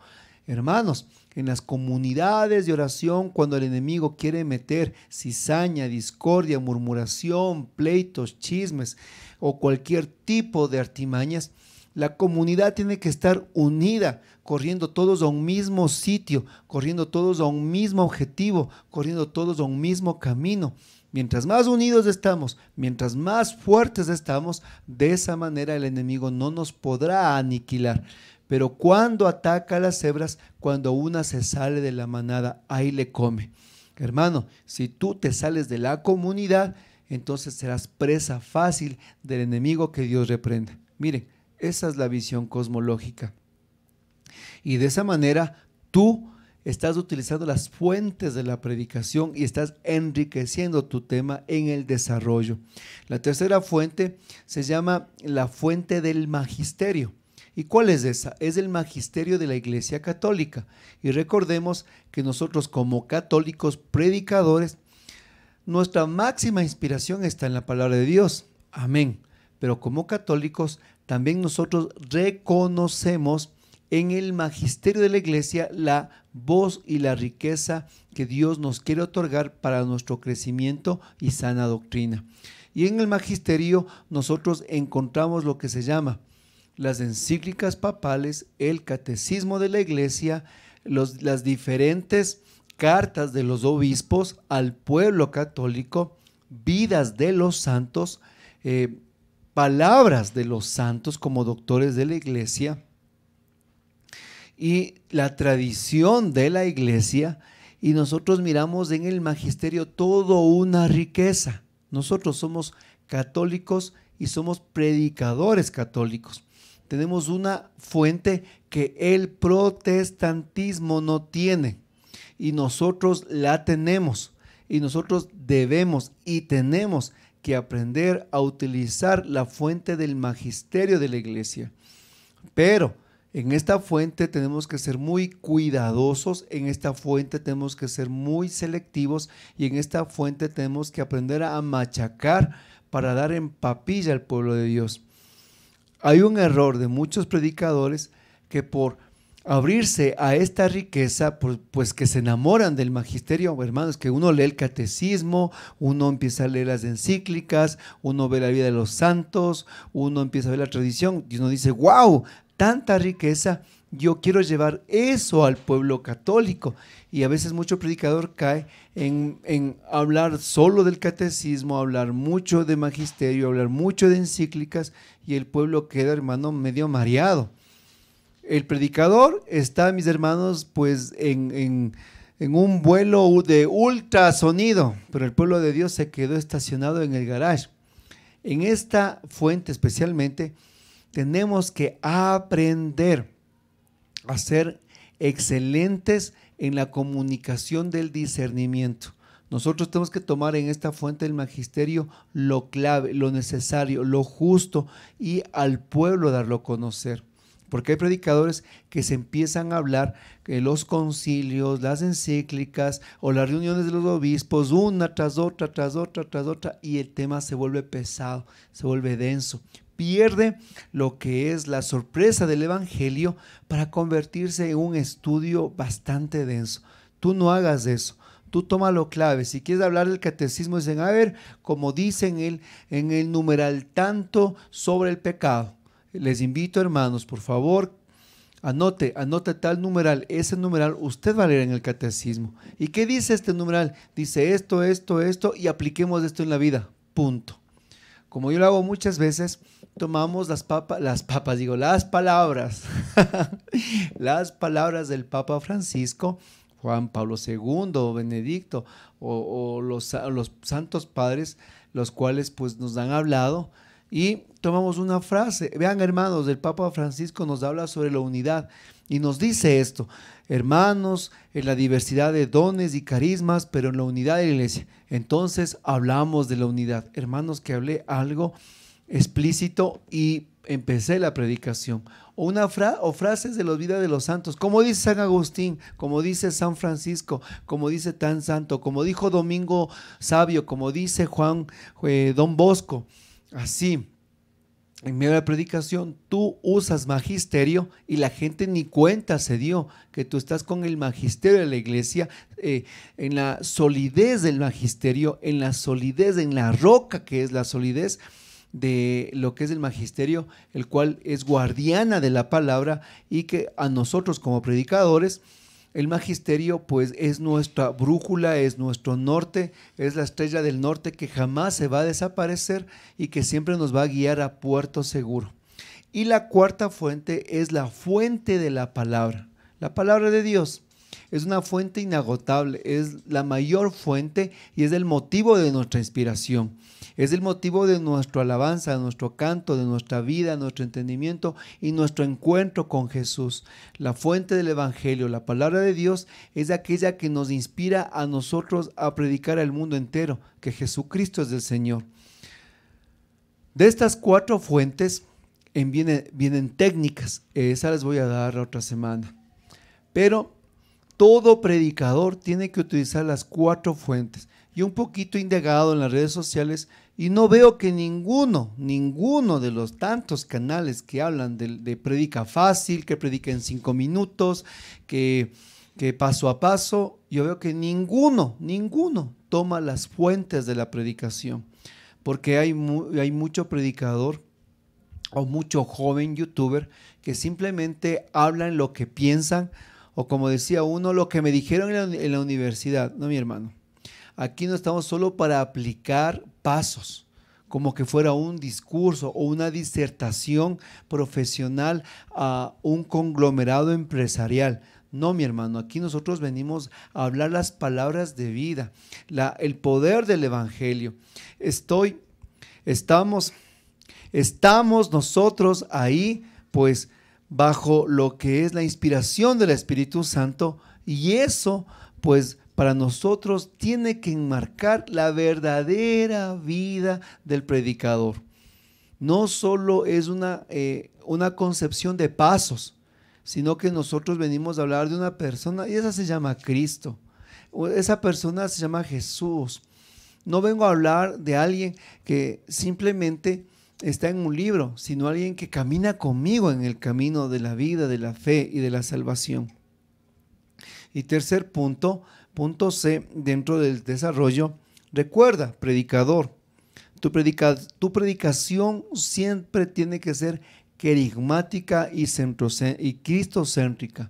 Hermanos, en las comunidades de oración, cuando el enemigo quiere meter cizaña, discordia, murmuración, pleitos, chismes o cualquier tipo de artimañas, la comunidad tiene que estar unida, corriendo todos a un mismo sitio, corriendo todos a un mismo objetivo, corriendo todos a un mismo camino. Mientras más unidos estamos, mientras más fuertes estamos, de esa manera el enemigo no nos podrá aniquilar. Pero cuando ataca a las cebras, cuando una se sale de la manada, ahí le come. Hermano, si tú te sales de la comunidad, entonces serás presa fácil del enemigo que Dios reprende. Miren, esa es la visión cosmológica. Y de esa manera tú estás utilizando las fuentes de la predicación y estás enriqueciendo tu tema en el desarrollo. La tercera fuente se llama la fuente del magisterio. ¿Y cuál es esa? Es el magisterio de la Iglesia Católica. Y recordemos que nosotros como católicos predicadores, nuestra máxima inspiración está en la palabra de Dios. Amén. Pero como católicos, también nosotros reconocemos en el magisterio de la iglesia la voz y la riqueza que Dios nos quiere otorgar para nuestro crecimiento y sana doctrina. Y en el magisterio nosotros encontramos lo que se llama las encíclicas papales, el catecismo de la iglesia, las diferentes cartas de los obispos al pueblo católico, vidas de los santos, eh, palabras de los santos como doctores de la iglesia y la tradición de la iglesia. Y nosotros miramos en el magisterio toda una riqueza. Nosotros somos católicos y somos predicadores católicos tenemos una fuente que el protestantismo no tiene y nosotros la tenemos y nosotros debemos y tenemos que aprender a utilizar la fuente del magisterio de la iglesia. Pero en esta fuente tenemos que ser muy cuidadosos, en esta fuente tenemos que ser muy selectivos y en esta fuente tenemos que aprender a machacar para dar en papilla al pueblo de Dios. Hay un error de muchos predicadores que por abrirse a esta riqueza, pues que se enamoran del magisterio, hermanos, que uno lee el catecismo, uno empieza a leer las encíclicas, uno ve la vida de los santos, uno empieza a ver la tradición y uno dice, wow, tanta riqueza yo quiero llevar eso al pueblo católico. Y a veces mucho predicador cae en, hablar solo del catecismo, hablar mucho de magisterio, hablar mucho de encíclicas, y el pueblo queda, hermano, medio mareado. El predicador está, mis hermanos, pues en, en un vuelo de ultrasonido, pero el pueblo de Dios se quedó estacionado en el garage. En esta fuente especialmente, tenemos que aprender a ser excelentes en la comunicación del discernimiento. Nosotros tenemos que tomar en esta fuente del magisterio lo clave, lo necesario, lo justo y al pueblo darlo a conocer. Porque hay predicadores que se empiezan a hablar que los concilios, las encíclicas o las reuniones de los obispos, una tras otra, tras otra, tras otra, y el tema se vuelve pesado, se vuelve denso pierde lo que es la sorpresa del Evangelio para convertirse en un estudio bastante denso. Tú no hagas eso. Tú toma lo clave. Si quieres hablar del catecismo, dicen, a ver, como dicen en el numeral tanto sobre el pecado. Les invito, hermanos, por favor, Anote, anote tal numeral. Ese numeral usted va a leer en el catecismo. ¿Y qué dice este numeral? Dice esto, esto, esto y apliquemos esto en la vida. Punto como yo lo hago muchas veces, tomamos las papas, las papas, digo, las palabras, las palabras del Papa Francisco, Juan Pablo II, Benedicto, o, los, los, santos padres, los cuales pues nos han hablado, y tomamos una frase. Vean, hermanos, el Papa Francisco nos habla sobre la unidad y nos dice esto hermanos, en la diversidad de dones y carismas, pero en la unidad de la iglesia. Entonces hablamos de la unidad. Hermanos, que hablé algo explícito y empecé la predicación. O, una o frases de la vida de los santos, como dice San Agustín, como dice San Francisco, como dice tan santo, como dijo Domingo Sabio, como dice Juan eh, Don Bosco. Así, en medio de la predicación tú usas magisterio y la gente ni cuenta se dio que tú estás con el magisterio de la iglesia, eh, en la solidez del magisterio, en la solidez, en la roca que es la solidez de lo que es el magisterio, el cual es guardiana de la palabra y que a nosotros como predicadores, el magisterio pues es nuestra brújula, es nuestro norte, es la estrella del norte que jamás se va a desaparecer y que siempre nos va a guiar a puerto seguro. Y la cuarta fuente es la fuente de la palabra, la palabra de Dios. Es una fuente inagotable, es la mayor fuente y es el motivo de nuestra inspiración. Es el motivo de nuestra alabanza, de nuestro canto, de nuestra vida, nuestro entendimiento y nuestro encuentro con Jesús. La fuente del Evangelio, la palabra de Dios, es aquella que nos inspira a nosotros a predicar al mundo entero que Jesucristo es el Señor. De estas cuatro fuentes vienen, vienen técnicas. esas las voy a dar otra semana. Pero todo predicador tiene que utilizar las cuatro fuentes. Y un poquito indagado en las redes sociales, y no veo que ninguno, ninguno de los tantos canales que hablan de, predica fácil, que predica en cinco minutos, que, paso a paso, yo veo que ninguno, ninguno toma las fuentes de la predicación. Porque hay, hay mucho predicador o mucho joven youtuber que simplemente hablan lo que piensan o como decía uno, lo que me dijeron en la, en la, universidad. No, mi hermano. Aquí no estamos solo para aplicar, pasos, como que fuera un discurso o una disertación profesional a un conglomerado empresarial. No, mi hermano, aquí nosotros venimos a hablar las palabras de vida, la, el poder del Evangelio. Estoy, estamos, estamos nosotros ahí, pues, bajo lo que es la inspiración del Espíritu Santo y eso, pues, para nosotros tiene que enmarcar la verdadera vida del predicador. No solo es una, eh, una concepción de pasos, sino que nosotros venimos a hablar de una persona y esa se llama Cristo. Esa persona se llama Jesús. No vengo a hablar de alguien que simplemente está en un libro, sino alguien que camina conmigo en el camino de la vida, de la fe y de la salvación. Y tercer punto, Punto C, dentro del desarrollo, recuerda, predicador, tu, tu predicación siempre tiene que ser querigmática y, y cristocéntrica.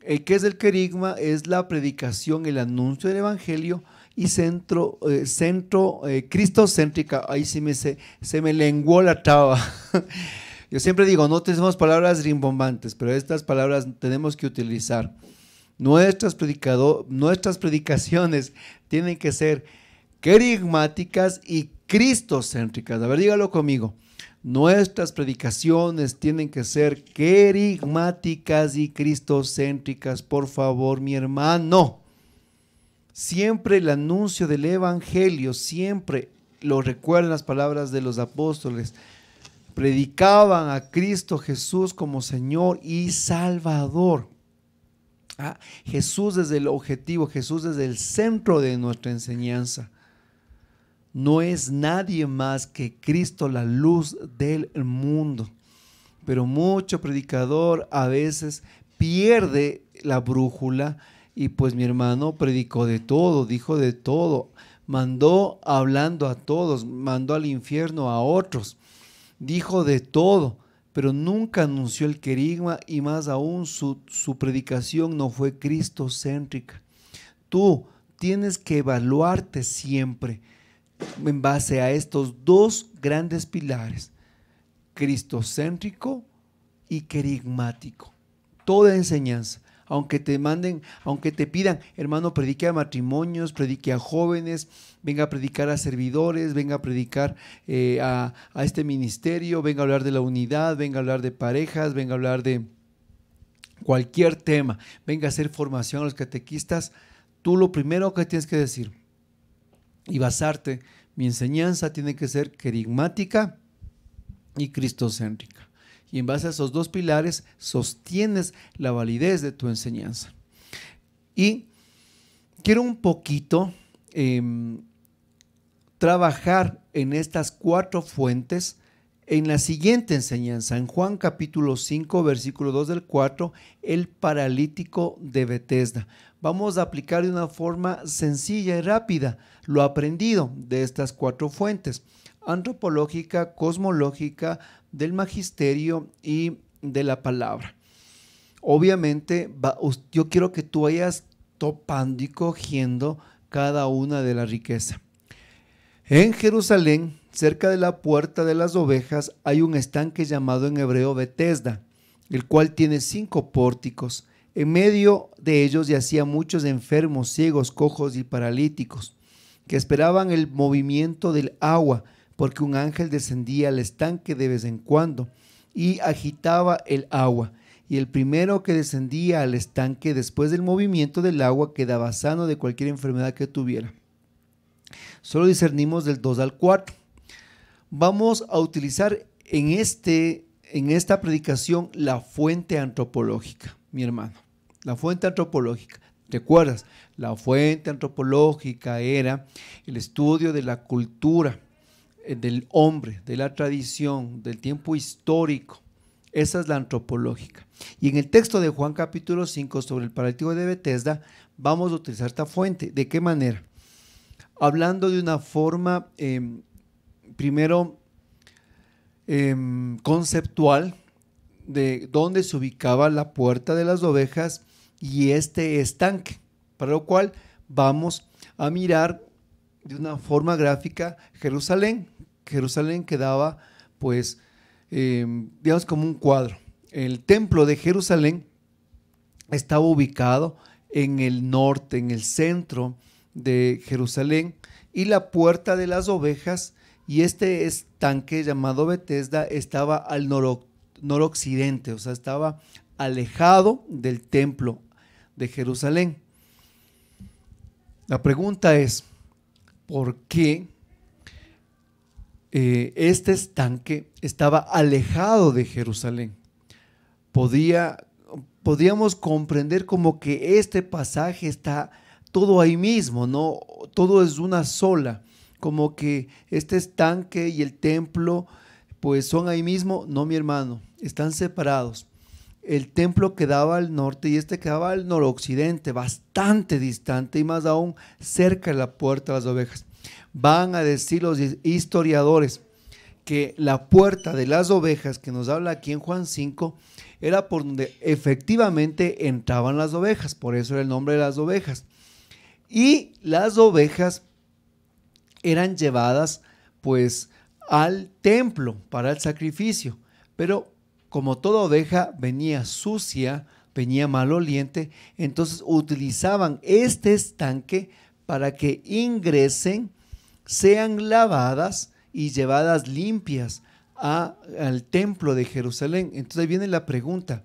¿Qué es el querigma? Es la predicación, el anuncio del evangelio y centro, eh, centro eh, cristocéntrica. Ahí sí me se, me lenguó la taba. Yo siempre digo, no tenemos palabras rimbombantes, pero estas palabras tenemos que utilizar. Nuestras, nuestras predicaciones tienen que ser querigmáticas y cristocéntricas. A ver, dígalo conmigo. Nuestras predicaciones tienen que ser querigmáticas y cristocéntricas, por favor, mi hermano. Siempre el anuncio del Evangelio, siempre lo recuerdan las palabras de los apóstoles. Predicaban a Cristo Jesús como Señor y Salvador. ¿Ah? Jesús es el objetivo, Jesús es el centro de nuestra enseñanza. No es nadie más que Cristo, la luz del mundo. Pero mucho predicador a veces pierde la brújula y pues mi hermano predicó de todo, dijo de todo, mandó hablando a todos, mandó al infierno a otros, dijo de todo pero nunca anunció el querigma y más aún su, predicación no fue cristocéntrica. Tú tienes que evaluarte siempre en base a estos dos grandes pilares, cristocéntrico y querigmático. Toda enseñanza, aunque te manden, aunque te pidan, hermano, predique a matrimonios, predique a jóvenes, venga a predicar a servidores, venga a predicar eh, a, a este ministerio, venga a hablar de la unidad, venga a hablar de parejas, venga a hablar de cualquier tema, venga a hacer formación a los catequistas, tú lo primero que tienes que decir y basarte, mi enseñanza tiene que ser querigmática y cristocéntrica. Y en base a esos dos pilares sostienes la validez de tu enseñanza. Y quiero un poquito em, trabajar en estas cuatro fuentes en la siguiente enseñanza, en Juan capítulo 5, versículo 2 del 4, el paralítico de Betesda. Vamos a aplicar de una forma sencilla y rápida lo aprendido de estas cuatro fuentes, antropológica, cosmológica, del magisterio y de la palabra. Obviamente, yo quiero que tú vayas topando y cogiendo cada una de la riqueza. En Jerusalén, cerca de la puerta de las ovejas, hay un estanque llamado en hebreo Betesda, el cual tiene cinco pórticos. En medio de ellos yacía muchos enfermos, ciegos, cojos y paralíticos, que esperaban el movimiento del agua, porque un ángel descendía al estanque de vez en cuando y agitaba el agua. Y el primero que descendía al estanque después del movimiento del agua quedaba sano de cualquier enfermedad que tuviera. Solo discernimos del 2 al 4. Vamos a utilizar en, este, en esta predicación la fuente antropológica, mi hermano. La fuente antropológica. ¿Recuerdas? La fuente antropológica era el estudio de la cultura eh, del hombre, de la tradición, del tiempo histórico. Esa es la antropológica. Y en el texto de Juan capítulo 5 sobre el paralítico de Bethesda, vamos a utilizar esta fuente. ¿De qué manera? hablando de una forma, em, primero, em, conceptual de dónde se ubicaba la puerta de las ovejas y este estanque, para lo cual vamos a mirar de una forma gráfica Jerusalén. Jerusalén quedaba, pues, em, digamos, como un cuadro. El templo de Jerusalén estaba ubicado en el norte, en el centro de Jerusalén y la puerta de las ovejas y este estanque llamado Betesda estaba al noro, noroccidente, o sea, estaba alejado del templo de Jerusalén. La pregunta es, ¿por qué eh, este estanque estaba alejado de Jerusalén? Podía, podíamos comprender como que este pasaje está todo ahí mismo, ¿no? Todo es una sola, como que este estanque y el templo, pues son ahí mismo, no mi hermano, están separados. El templo quedaba al norte y este quedaba al noroccidente, bastante distante y más aún cerca de la puerta de las ovejas. Van a decir los historiadores que la puerta de las ovejas que nos habla aquí en Juan 5 era por donde efectivamente entraban las ovejas, por eso era el nombre de las ovejas y las ovejas eran llevadas pues al templo para el sacrificio, pero como toda oveja venía sucia, venía maloliente, entonces utilizaban este estanque para que ingresen, sean lavadas y llevadas limpias al templo de Jerusalén. Entonces viene la pregunta,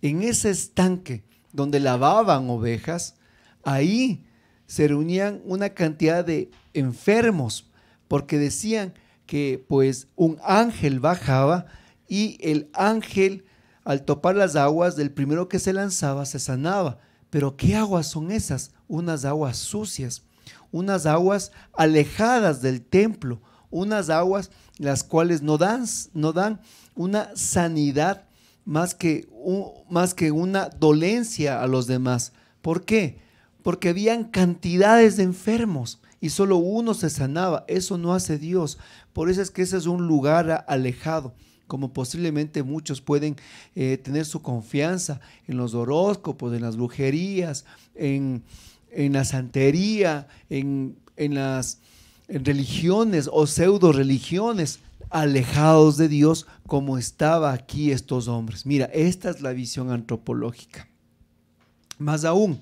en ese estanque donde lavaban ovejas, ahí se reunían una cantidad de enfermos, porque decían que pues un ángel bajaba y el ángel al topar las aguas del primero que se lanzaba se sanaba. Pero ¿qué aguas son esas? Unas aguas sucias, unas aguas alejadas del templo, unas aguas las cuales no dan, no dan una sanidad más que, más que una dolencia a los demás. ¿Por qué? porque habían cantidades de enfermos y solo uno se sanaba. Eso no hace Dios. Por eso es que ese es un lugar alejado como posiblemente muchos pueden eh, tener su confianza en los horóscopos, en las brujerías, en, la santería, en, las religiones o pseudo religiones alejados de Dios como estaban aquí estos hombres. Mira, esta es la visión antropológica. Más aún,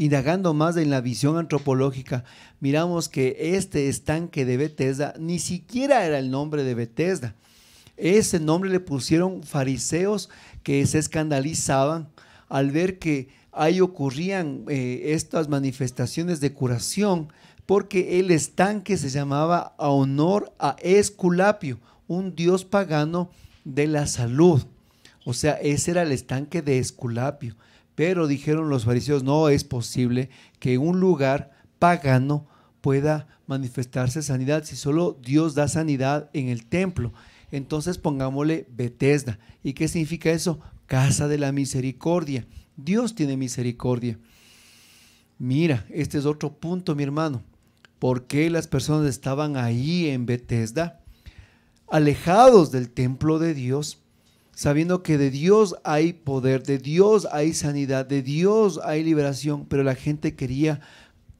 Indagando más en la visión antropológica, miramos que este estanque de Bethesda ni siquiera era el nombre de Bethesda. Ese nombre le pusieron fariseos que se escandalizaban al ver que ahí ocurrían eh, estas manifestaciones de curación, porque el estanque se llamaba a honor a Esculapio, un dios pagano de la salud. O sea, ese era el estanque de Esculapio. Pero dijeron los fariseos, no es posible que un lugar pagano pueda manifestarse sanidad, si solo Dios da sanidad en el templo. Entonces pongámosle Betesda. ¿Y qué significa eso? Casa de la misericordia. Dios tiene misericordia. Mira, este es otro punto, mi hermano. ¿Por qué las personas estaban ahí en Betesda? alejados del templo de Dios? sabiendo que de Dios hay poder, de Dios hay sanidad, de Dios hay liberación, pero la gente quería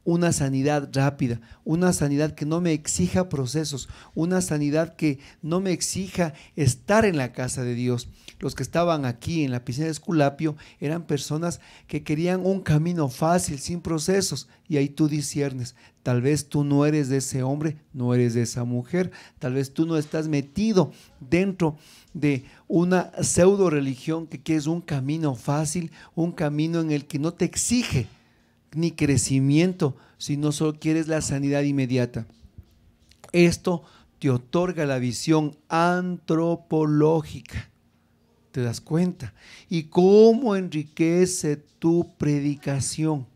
una sanidad rápida, una sanidad que no me exija procesos, una sanidad que no me exija estar en la casa de Dios los que estaban aquí en la piscina de Esculapio eran personas que querían un camino fácil, sin procesos. Y ahí tú disiernes, tal vez tú no eres de ese hombre, no eres de esa mujer, tal vez tú no estás metido dentro de una pseudo religión que quieres un camino fácil, un camino en el que no te exige ni crecimiento, sino solo quieres la sanidad inmediata. Esto te otorga la visión antropológica ¿Te das cuenta? Y cómo enriquece tu predicación,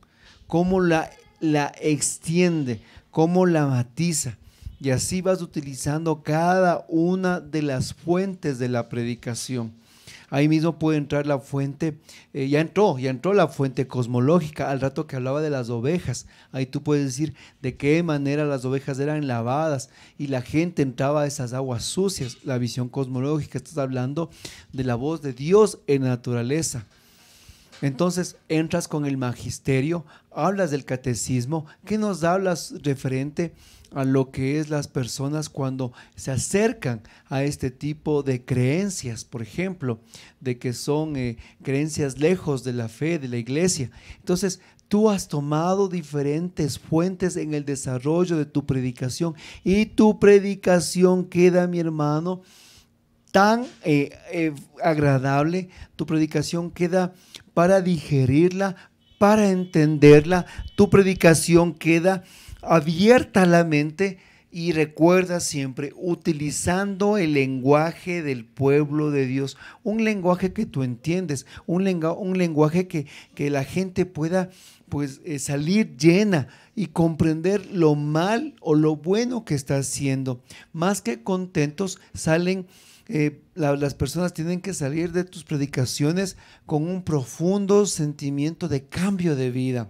cómo la, la extiende, cómo la matiza. Y así vas utilizando cada una de las fuentes de la predicación. Ahí mismo puede entrar la fuente, eh, ya entró, ya entró la fuente cosmológica al rato que hablaba de las ovejas. Ahí tú puedes decir de qué manera las ovejas eran lavadas y la gente entraba a esas aguas sucias. La visión cosmológica, estás hablando de la voz de Dios en la naturaleza. Entonces entras con el magisterio, hablas del catecismo, ¿qué nos hablas referente a lo que es las personas cuando se acercan a este tipo de creencias, por ejemplo, de que son eh, creencias lejos de la fe, de la iglesia. Entonces, tú has tomado diferentes fuentes en el desarrollo de tu predicación y tu predicación queda, mi hermano, tan eh, eh, agradable, tu predicación queda para digerirla, para entenderla, tu predicación queda abierta a la mente y recuerda siempre utilizando el lenguaje del pueblo de Dios, un lenguaje que tú entiendes, un, un lenguaje que, que, la gente pueda pues eh, salir llena y comprender lo mal o lo bueno que está haciendo. Más que contentos salen eh, las personas tienen que salir de tus predicaciones con un profundo sentimiento de cambio de vida.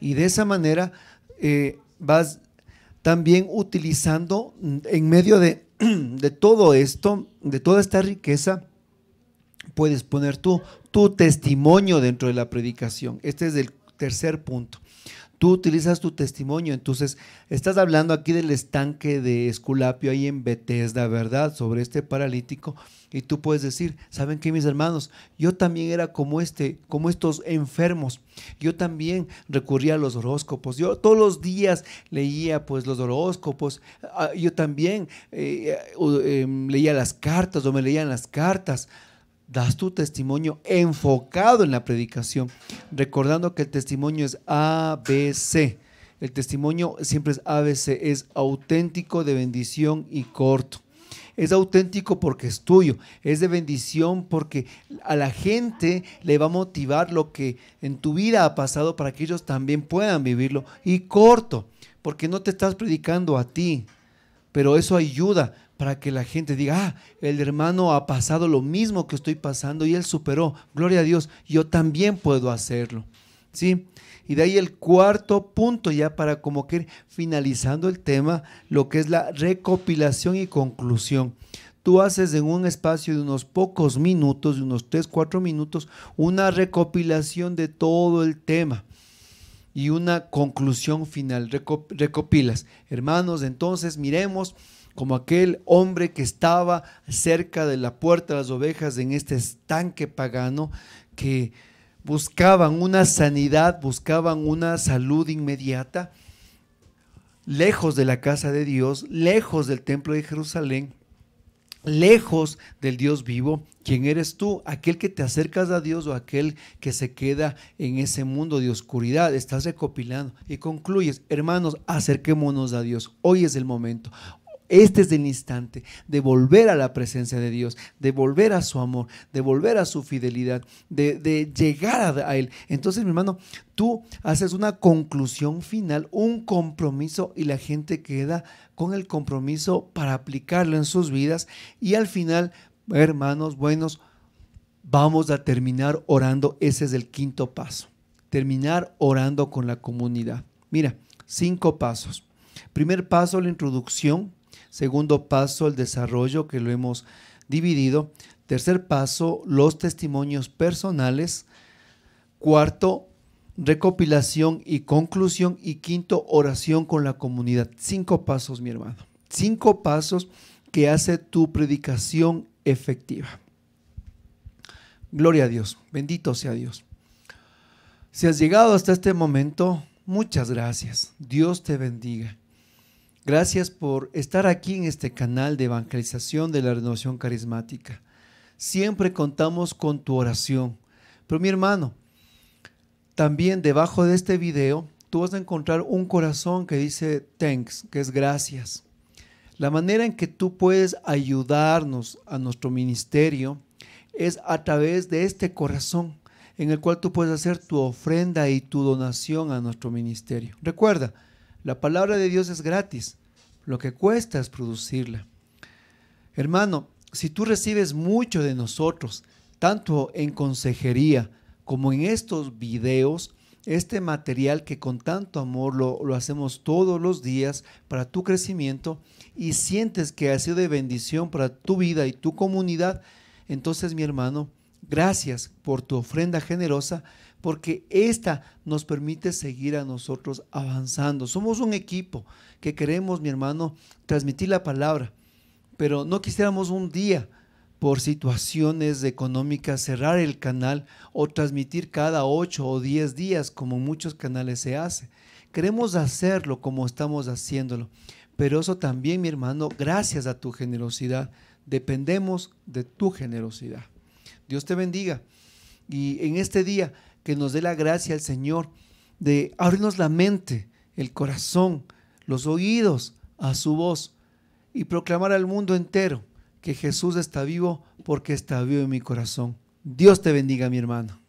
Y de esa manera eh, vas también utilizando en medio de, todo esto, de toda esta riqueza, puedes poner tu testimonio dentro de la predicación. Este es el tercer punto. Tú utilizas tu testimonio, entonces estás hablando aquí del estanque de Esculapio ahí en Bethesda, ¿verdad? Sobre este paralítico y tú puedes decir, ¿saben qué mis hermanos? Yo también era como este, como estos enfermos. Yo también recurría a los horóscopos. Yo todos los días leía pues los horóscopos. Ah, yo también eh, eh, em, leía las cartas o me leían las cartas das tu testimonio enfocado en la predicación, recordando que el testimonio es ABC. El testimonio siempre es ABC, es auténtico, de bendición y corto. Es auténtico porque es tuyo, es de bendición porque a la gente le va a motivar lo que en tu vida ha pasado para que ellos también puedan vivirlo. Y corto, porque no te estás predicando a ti, pero eso ayuda para que la gente diga, ah, el hermano ha pasado lo mismo que estoy pasando y él superó. Gloria a Dios, yo también puedo hacerlo. ¿Sí? Y de ahí el cuarto punto ya para como que finalizando el tema, lo que es la recopilación y conclusión. Tú haces en un espacio de unos pocos minutos, de unos 3, 4 minutos, una recopilación de todo el tema y una conclusión final. Recopilas. Hermanos, entonces miremos como aquel hombre que estaba cerca de la puerta de las ovejas en este estanque pagano, que buscaban una sanidad, buscaban una salud inmediata, lejos de la casa de Dios, lejos del templo de Jerusalén, lejos del Dios vivo. ¿Quién eres tú? Aquel que te acercas a Dios o aquel que se queda en ese mundo de oscuridad. Estás recopilando y concluyes, hermanos, acerquémonos a Dios. Hoy es el momento. Este es el instante de volver a la presencia de Dios, de volver a su amor, de volver a su fidelidad, de, llegar a, Él. Entonces, mi hermano, tú haces una conclusión final, un compromiso y la gente queda con el compromiso para aplicarlo en sus vidas y al final, hermanos buenos, vamos a terminar orando. Ese es el quinto paso. Terminar orando con la comunidad. Mira, cinco pasos. Primer paso, la introducción Segundo paso, el desarrollo, que lo hemos dividido. Tercer paso, los testimonios personales. Cuarto, recopilación y conclusión. Y quinto, oración con la comunidad. Cinco pasos, mi hermano. Cinco pasos que hace tu predicación efectiva. Gloria a Dios. Bendito sea Dios. Si has llegado hasta este momento, muchas gracias. Dios te bendiga. Gracias por estar aquí en este canal de evangelización de la renovación carismática. Siempre contamos con tu oración. Pero mi hermano, también debajo de este video tú vas a encontrar un corazón que dice thanks, que es gracias. La manera en que tú puedes ayudarnos a nuestro ministerio es a través de este corazón en el cual tú puedes hacer tu ofrenda y tu donación a nuestro ministerio. Recuerda, la palabra de Dios es gratis. Lo que cuesta es producirla. Hermano, si tú recibes mucho de nosotros, tanto en consejería como en estos videos, este material que con tanto amor lo, lo, hacemos todos los días para tu crecimiento y sientes que ha sido de bendición para tu vida y tu comunidad, entonces mi hermano, gracias por tu ofrenda generosa, porque esta nos permite seguir a nosotros avanzando. Somos un equipo que queremos, mi hermano, transmitir la palabra, pero no quisiéramos un día por situaciones económicas cerrar el canal o transmitir cada ocho o diez días como muchos canales se hace. Queremos hacerlo como estamos haciéndolo, pero eso también, mi hermano, gracias a tu generosidad, dependemos de tu generosidad. Dios te bendiga. Y en este día que nos dé la gracia al Señor de abrirnos la mente, el corazón, los oídos a su voz y proclamar al mundo entero que Jesús está vivo porque está vivo en mi corazón. Dios te bendiga, mi hermano.